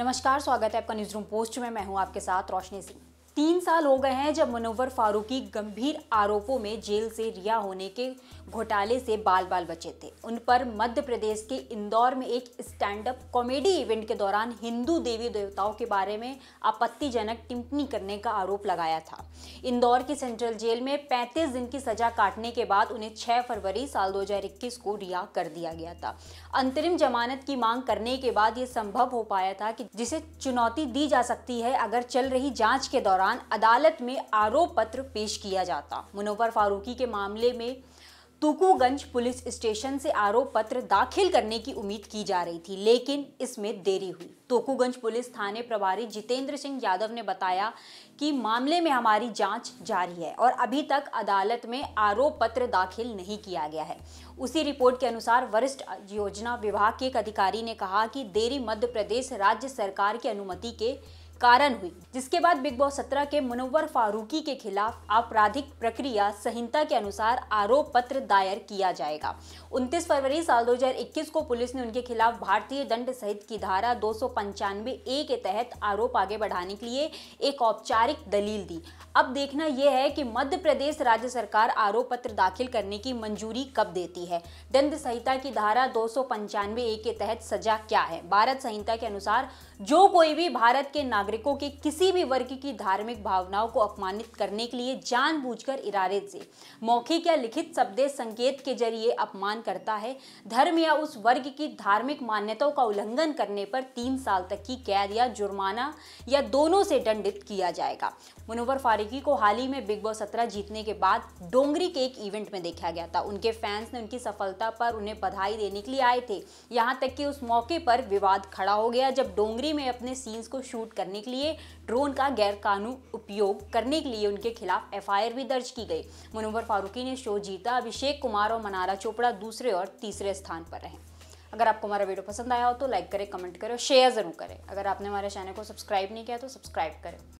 नमस्कार स्वागत है आपका न्यूज रूम पोस्ट में मैं हूँ आपके साथ रोशनी सिंह तीन साल हो गए हैं जब मनोवर फारूकी गंभीर आरोपों में जेल से रिहा होने के घोटाले से बाल बाल बचे थे उन पर मध्य प्रदेश के इंदौर में एक स्टैंड अप कॉमेडी इवेंट के दौरान हिंदू देवी देवताओं के बारे में आपत्तिजनक टिप्पणी करने का आरोप लगाया था इंदौर की सेंट्रल जेल में 35 दिन की सजा काटने के बाद उन्हें 6 फरवरी साल 2021 को रिहा कर दिया गया था अंतरिम जमानत की मांग करने के बाद ये संभव हो पाया था कि जिसे चुनौती दी जा सकती है अगर चल रही जाँच के दौरान दौरान अदालत में आरोप पत्र पेश किया जाता मुनोवर फारूकी के मामले में तुकूगंज पुलिस स्टेशन से आरोप पत्र दाखिल करने की उम्मीद की जा रही थी लेकिन इसमें देरी हुई तोकूगंज पुलिस थाने प्रभारी जितेंद्र सिंह यादव ने बताया कि मामले में हमारी जांच जारी है और अभी तक अदालत में आरोप पत्र दाखिल नहीं किया गया है उसी रिपोर्ट के अनुसार वरिष्ठ योजना विभाग के एक अधिकारी ने कहा कि देरी मध्य प्रदेश राज्य सरकार की अनुमति के कारण हुई जिसके बाद बिग बॉस सत्रह के मुनवर फारूकी के खिलाफ आपराधिक प्रक्रिया संहिता के अनुसार आरोप पत्र दायर किया जाएगा 29 फरवरी साल 2021 को पुलिस ने उनके खिलाफ भारतीय दंड सहित की धारा दो ए के तहत आरोप आगे बढ़ाने के लिए एक औपचारिक दलील दी अब देखना यह है कि मध्य प्रदेश राज्य सरकार आरोप पत्र दाखिल करने की मंजूरी कब देती है दंड संहिता की धारा दो ए के तहत सजा क्या है भारत संहिता के अनुसार जो कोई भी भारत के नागरिक नागरिकों के किसी भी वर्ग की धार्मिक भावनाओं को अपमानित करने के लिए जानबूझकर इरादे से मौखिक या लिखित शब्द संकेत के जरिए अपमान करता है धर्म या उस वर्ग की धार्मिक मान्यताओं का उल्लंघन करने पर तीन साल तक की कैद या जुर्माना या दोनों से दंडित किया जाएगा मुनोवर फारूकी को हाल ही में बिग बॉस सत्रह जीतने के बाद डोंगरी के एक इवेंट में देखा गया था उनके फैंस ने उनकी सफलता पर उन्हें बधाई देने के लिए आए थे यहाँ तक कि उस मौके पर विवाद खड़ा हो गया जब डोंगरी में अपने सीन्स को शूट करने करने के लिए ड्रोन का गैरकानून उपयोग करने के लिए उनके खिलाफ एफआईआर भी दर्ज की गई मनोहर फारूकी ने शो जीता अभिषेक कुमार और मनारा चोपड़ा दूसरे और तीसरे स्थान पर रहे अगर आपको हमारा वीडियो पसंद आया हो तो लाइक करें कमेंट करें और शेयर ज़रूर करें अगर आपने हमारे चैनल को सब्सक्राइब नहीं किया तो सब्सक्राइब करें